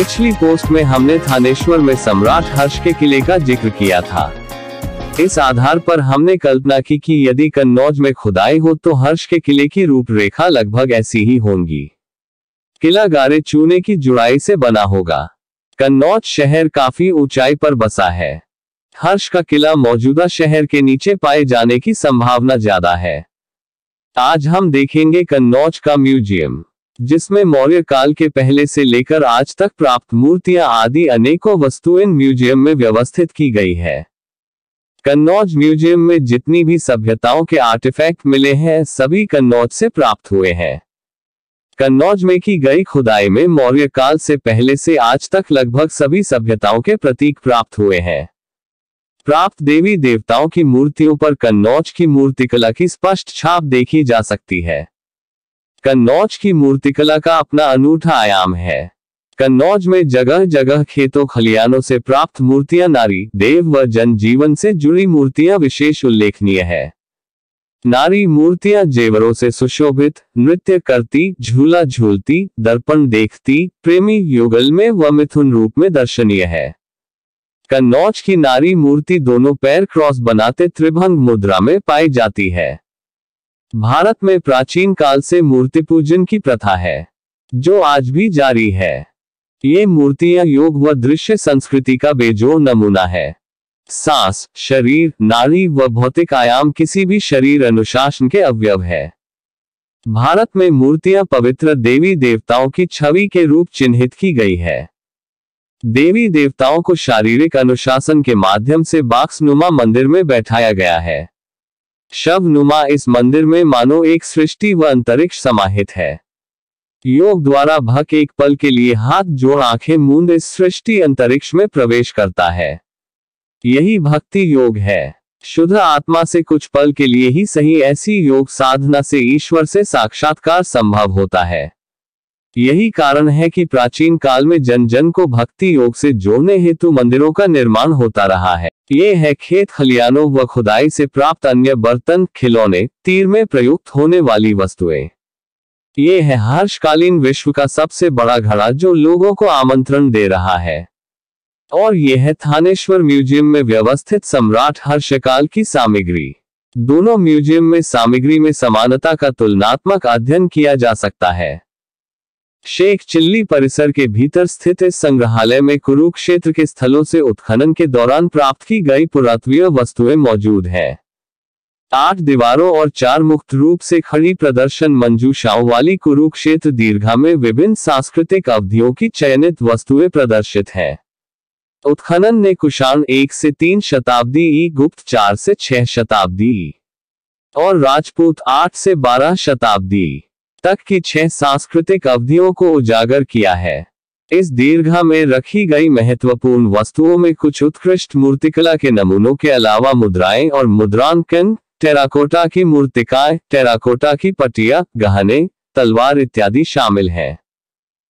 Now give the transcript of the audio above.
पिछली पोस्ट में हमने थानेश्वर में सम्राट हर्ष के किले का जिक्र किया था इस आधार पर हमने कल्पना की कि यदि कन्नौज में खुदाई हो तो हर्ष के किले की रूपरेखा लगभग ऐसी ही होंगी किला गारे चूने की जुड़ाई से बना होगा कन्नौज शहर काफी ऊंचाई पर बसा है हर्ष का किला मौजूदा शहर के नीचे पाए जाने की संभावना ज्यादा है आज हम देखेंगे कन्नौज का म्यूजियम जिसमें मौर्य काल के पहले से लेकर आज तक प्राप्त मूर्तियां आदि अनेकों वस्तुएं म्यूजियम में व्यवस्थित की गई है कन्नौज म्यूजियम में जितनी भी सभ्यताओं के आर्टिफैक्ट मिले हैं सभी कन्नौज से प्राप्त हुए हैं कन्नौज में की गई खुदाई में मौर्य काल से पहले से आज तक लगभग सभी सभ्यताओं के प्रतीक प्राप्त हुए हैं प्राप्त देवी देवताओं की मूर्तियों पर कन्नौज की मूर्तिकला की स्पष्ट छाप देखी जा सकती है कन्नौज की मूर्तिकला का अपना अनूठा आयाम है कन्नौज में जगह जगह खेतों खलियानों से प्राप्त मूर्तियां नारी देव व जनजीवन से जुड़ी मूर्तियां विशेष उल्लेखनीय है नारी मूर्तियां जेवरों से सुशोभित नृत्य करती झूला झूलती दर्पण देखती प्रेमी युगल में व मिथुन रूप में दर्शनीय है कन्नौज की नारी मूर्ति दोनों पैर क्रॉस बनाते त्रिभंग मुद्रा में पाई जाती है भारत में प्राचीन काल से मूर्ति पूजन की प्रथा है जो आज भी जारी है ये मूर्तियां योग व दृश्य संस्कृति का बेजोड़ नमूना है सांस शरीर नाड़ी व भौतिक आयाम किसी भी शरीर अनुशासन के अवयव है भारत में मूर्तियां पवित्र देवी देवताओं की छवि के रूप चिन्हित की गई है देवी देवताओं को शारीरिक अनुशासन के माध्यम से बाक्सनुमा मंदिर में बैठाया गया है शव नुमा इस मंदिर में मानो एक सृष्टि व अंतरिक्ष समाहित है योग द्वारा भक एक पल के लिए हाथ जोड़ आंखें मूंद इस सृष्टि अंतरिक्ष में प्रवेश करता है यही भक्ति योग है शुद्ध आत्मा से कुछ पल के लिए ही सही ऐसी योग साधना से ईश्वर से साक्षात्कार संभव होता है यही कारण है कि प्राचीन काल में जन जन को भक्ति योग से जोड़ने हेतु मंदिरों का निर्माण होता रहा है ये है खेत खलियानों व खुदाई से प्राप्त अन्य बर्तन खिलौने तीर में प्रयुक्त होने वाली वस्तुएं ये है हर्षकालीन विश्व का सबसे बड़ा घड़ा जो लोगों को आमंत्रण दे रहा है और यह है थानेश्वर म्यूजियम में व्यवस्थित सम्राट हर्षकाल की सामग्री दोनों म्यूजियम में सामग्री में समानता का तुलनात्मक अध्ययन किया जा सकता है शेख चिल्ली परिसर के भीतर स्थित इस संग्रहालय में कुरुक्षेत्र के स्थलों से उत्खनन के दौरान प्राप्त की गई पुरातत्वीय वस्तुएं मौजूद हैं आठ दीवारों और चार मुक्त रूप से खड़ी प्रदर्शन मंजूषाओं वाली कुरुक्षेत्र दीर्घा में विभिन्न सांस्कृतिक अवधियों की चयनित वस्तुएं प्रदर्शित हैं उत्खनन ने कुषाण एक से तीन शताब्दी ई गुप्त चार से छह शताब्दी और राजपूत आठ से बारह शताब्दी तक की छह सांस्कृतिक अवधियों को उजागर किया है इस दीर्घा में रखी गई महत्वपूर्ण वस्तुओं में कुछ उत्कृष्ट मूर्तिकला के नमूनों के अलावा मुद्राएं और मुद्रांकन टेराकोटा की मूर्तिकाएं टेराकोटा की पटिया गहने तलवार इत्यादि शामिल हैं